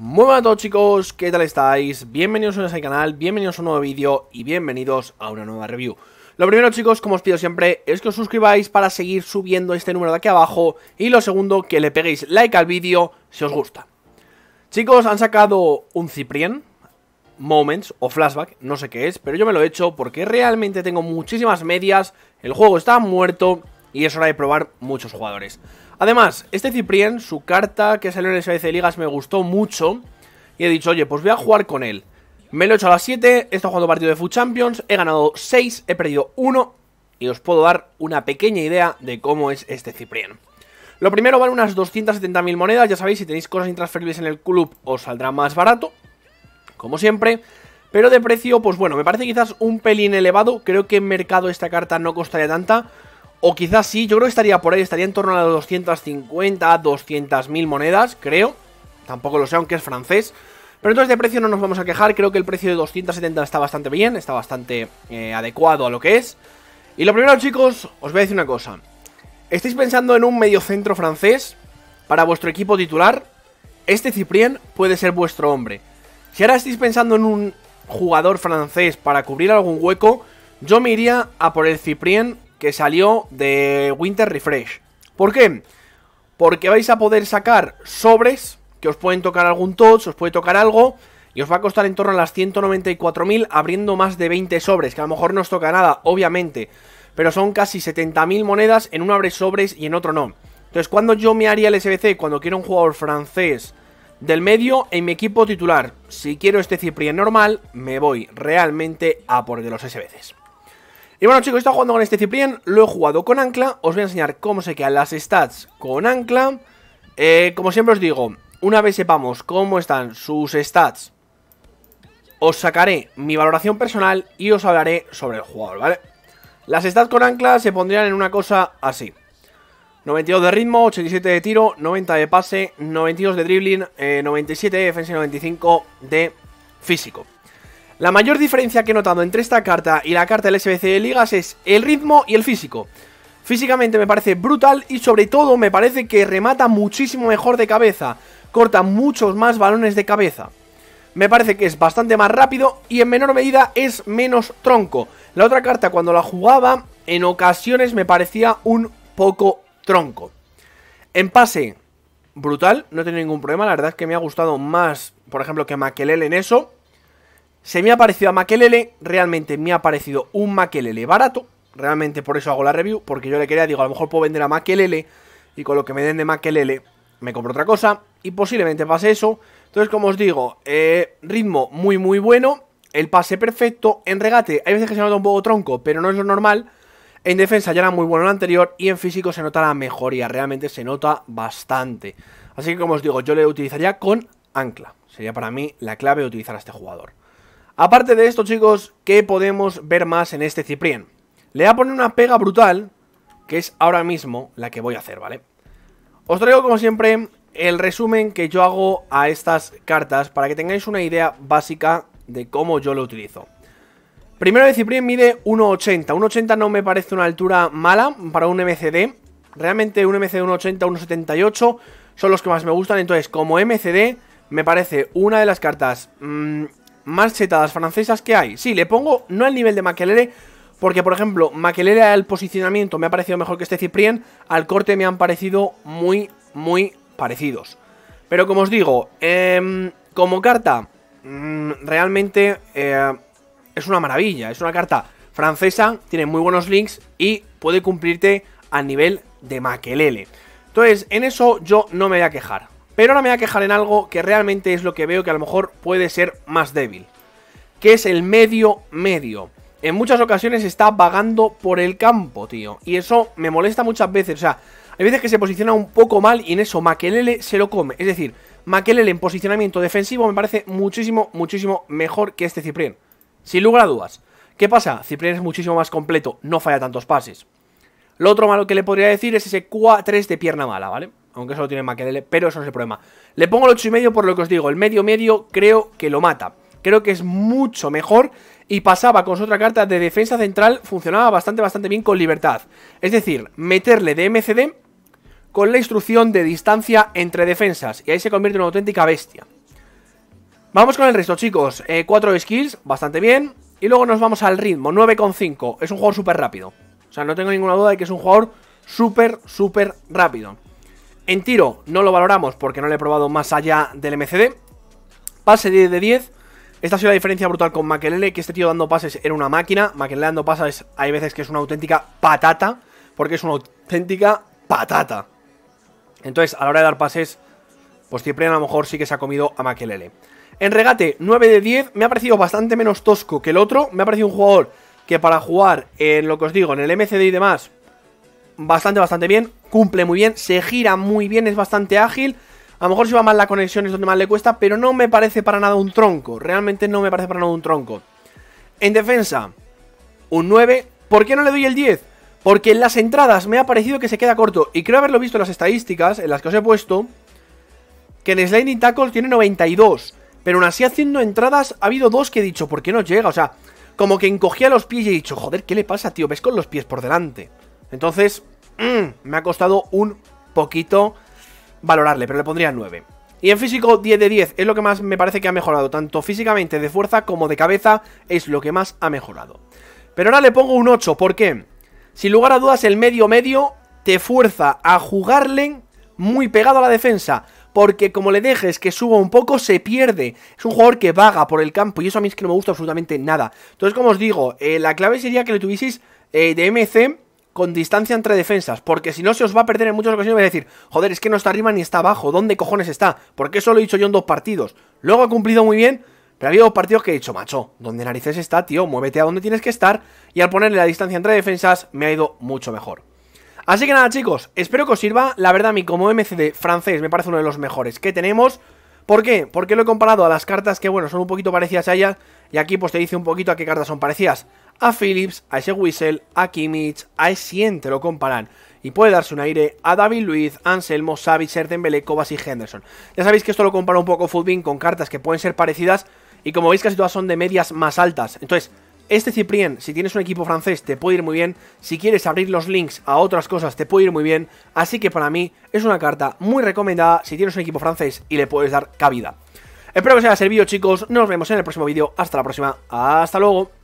Muy buenas todos chicos, ¿qué tal estáis? Bienvenidos a este canal, bienvenidos a un nuevo vídeo y bienvenidos a una nueva review. Lo primero chicos, como os pido siempre, es que os suscribáis para seguir subiendo este número de aquí abajo y lo segundo, que le peguéis like al vídeo si os gusta. Chicos, han sacado un Cyprien, Moments o Flashback, no sé qué es, pero yo me lo he hecho porque realmente tengo muchísimas medias, el juego está muerto y es hora de probar muchos jugadores. Además, este Ciprien, su carta que salió en el SBC Ligas me gustó mucho y he dicho, oye, pues voy a jugar con él. Me lo he hecho a las 7, he estado jugando partido de FUT Champions, he ganado 6, he perdido 1 y os puedo dar una pequeña idea de cómo es este Ciprien. Lo primero vale unas 270.000 monedas, ya sabéis, si tenéis cosas intransferibles en el club os saldrá más barato, como siempre. Pero de precio, pues bueno, me parece quizás un pelín elevado, creo que en mercado esta carta no costaría tanta, o quizás sí, yo creo que estaría por ahí, estaría en torno a las 250, mil monedas, creo. Tampoco lo sé, aunque es francés. Pero entonces de precio no nos vamos a quejar, creo que el precio de 270 está bastante bien, está bastante eh, adecuado a lo que es. Y lo primero chicos, os voy a decir una cosa. ¿Estáis pensando en un mediocentro francés para vuestro equipo titular? Este Ciprien puede ser vuestro hombre. Si ahora estáis pensando en un jugador francés para cubrir algún hueco, yo me iría a por el Ciprien que salió de Winter Refresh. ¿Por qué? Porque vais a poder sacar sobres que os pueden tocar algún touch, os puede tocar algo y os va a costar en torno a las 194.000 abriendo más de 20 sobres, que a lo mejor no os toca nada, obviamente, pero son casi 70.000 monedas, en uno abre sobres y en otro no. Entonces, cuando yo me haría el SBC, cuando quiero un jugador francés del medio en mi equipo titular, si quiero este Ciprien normal, me voy realmente a por de los SBCs. Y bueno chicos, he estado jugando con este Ciprien, lo he jugado con ancla Os voy a enseñar cómo se quedan las stats con ancla eh, Como siempre os digo, una vez sepamos cómo están sus stats Os sacaré mi valoración personal y os hablaré sobre el jugador, ¿vale? Las stats con ancla se pondrían en una cosa así 92 de ritmo, 87 de tiro, 90 de pase, 92 de dribbling, 97 eh, de defensa y 95 de físico la mayor diferencia que he notado entre esta carta y la carta del SBC de ligas es el ritmo y el físico. Físicamente me parece brutal y sobre todo me parece que remata muchísimo mejor de cabeza, corta muchos más balones de cabeza. Me parece que es bastante más rápido y en menor medida es menos tronco. La otra carta cuando la jugaba en ocasiones me parecía un poco tronco. En pase, brutal, no tiene ningún problema, la verdad es que me ha gustado más, por ejemplo, que Maquelel en eso. Se me ha parecido a Maquelele, realmente me ha parecido un Maquelele barato, realmente por eso hago la review, porque yo le quería, digo, a lo mejor puedo vender a Maquelele y con lo que me den de Maquelele me compro otra cosa y posiblemente pase eso. Entonces, como os digo, eh, ritmo muy muy bueno, el pase perfecto, en regate hay veces que se nota un poco tronco, pero no es lo normal. En defensa ya era muy bueno el anterior y en físico se nota la mejoría, realmente se nota bastante. Así que como os digo, yo le utilizaría con ancla. Sería para mí la clave de utilizar a este jugador. Aparte de esto, chicos, ¿qué podemos ver más en este Ciprien? Le voy a poner una pega brutal, que es ahora mismo la que voy a hacer, ¿vale? Os traigo, como siempre, el resumen que yo hago a estas cartas para que tengáis una idea básica de cómo yo lo utilizo. Primero de Ciprien mide 1.80. 1.80 no me parece una altura mala para un MCD. Realmente un MCD 1.80, 1.78 son los que más me gustan. Entonces, como MCD, me parece una de las cartas mm, más chetadas francesas que hay. Sí, le pongo no al nivel de Maquelele. porque por ejemplo, Maquelele al posicionamiento me ha parecido mejor que este Ciprien, al corte me han parecido muy, muy parecidos. Pero como os digo, em, como carta, mm, realmente eh, es una maravilla, es una carta francesa, tiene muy buenos links y puede cumplirte al nivel de Maquelele. Entonces, en eso yo no me voy a quejar. Pero ahora me voy a quejar en algo que realmente es lo que veo que a lo mejor puede ser más débil. Que es el medio medio. En muchas ocasiones está vagando por el campo, tío. Y eso me molesta muchas veces. O sea, hay veces que se posiciona un poco mal y en eso Makelele se lo come. Es decir, Makelele en posicionamiento defensivo me parece muchísimo, muchísimo mejor que este Ciprián. Sin lugar a dudas. ¿Qué pasa? Ciprián es muchísimo más completo, no falla tantos pases. Lo otro malo que le podría decir es ese 4-3 de pierna mala, ¿vale? aunque solo tiene Maquedele, pero eso no es el problema. Le pongo el 8,5 por lo que os digo, el medio medio creo que lo mata. Creo que es mucho mejor y pasaba con su otra carta de defensa central, funcionaba bastante, bastante bien con libertad. Es decir, meterle de MCD con la instrucción de distancia entre defensas y ahí se convierte en una auténtica bestia. Vamos con el resto, chicos. 4 eh, skills, bastante bien. Y luego nos vamos al ritmo, 9,5. Es un jugador súper rápido. O sea, no tengo ninguna duda de que es un jugador súper, súper rápido. En tiro no lo valoramos porque no lo he probado más allá del MCD. Pase 10 de 10. Esta ha sido la diferencia brutal con Makelele, que este tío dando pases era una máquina. Makelele dando pases hay veces que es una auténtica patata, porque es una auténtica patata. Entonces, a la hora de dar pases, pues siempre a lo mejor sí que se ha comido a Makelele. En regate, 9 de 10, me ha parecido bastante menos tosco que el otro. Me ha parecido un jugador que para jugar en lo que os digo, en el MCD y demás, bastante, bastante bien. Cumple muy bien, se gira muy bien, es bastante ágil. A lo mejor si va mal la conexión es donde más le cuesta, pero no me parece para nada un tronco. Realmente no me parece para nada un tronco. En defensa, un 9. ¿Por qué no le doy el 10? Porque en las entradas me ha parecido que se queda corto. Y creo haberlo visto en las estadísticas, en las que os he puesto, que en Sliding Tackle tiene 92. Pero aún así haciendo entradas ha habido dos que he dicho, ¿por qué no llega? O sea, como que encogía los pies y he dicho, joder, ¿qué le pasa, tío? ¿Ves con los pies por delante? Entonces, mm, me ha costado un poquito valorarle, pero le pondría 9. Y en físico 10 de 10 es lo que más me parece que ha mejorado, tanto físicamente de fuerza como de cabeza es lo que más ha mejorado. Pero ahora le pongo un 8, ¿por qué? Sin lugar a dudas el medio medio te fuerza a jugarle muy pegado a la defensa, porque como le dejes que suba un poco, se pierde. Es un jugador que vaga por el campo y eso a mí es que no me gusta absolutamente nada. Entonces, como os digo, eh, la clave sería que le tuvieseis eh, de MC con distancia entre defensas, porque si no se os va a perder en muchas ocasiones vais a decir, joder, es que no está arriba ni está abajo, ¿dónde cojones está? Porque eso lo he dicho yo en dos partidos. Luego ha cumplido muy bien, pero había dos partidos que he dicho, macho, ¿dónde narices está, tío? Muévete a donde tienes que estar. Y al ponerle la distancia entre defensas, me ha ido mucho mejor. Así que nada, chicos, espero que os sirva. La verdad, a mí como MCD francés me parece uno de los mejores que tenemos. ¿Por qué? Porque lo he comparado a las cartas que, bueno, son un poquito parecidas a ellas. Y aquí, pues, te dice un poquito a qué cartas son parecidas a Phillips, a ese Whistle, a Kimmich, a ese te lo comparan. Y puede darse un aire a David Luiz, Anselmo, Savic, Belé, Kovacic, y Henderson. Ya sabéis que esto lo compara un poco Footbin con cartas que pueden ser parecidas y como veis casi todas son de medias más altas. Entonces, este Ciprien, si tienes un equipo francés, te puede ir muy bien. Si quieres abrir los links a otras cosas, te puede ir muy bien. Así que para mí es una carta muy recomendada si tienes un equipo francés y le puedes dar cabida. Espero que os haya servido, chicos. Nos vemos en el próximo vídeo. Hasta la próxima. Hasta luego.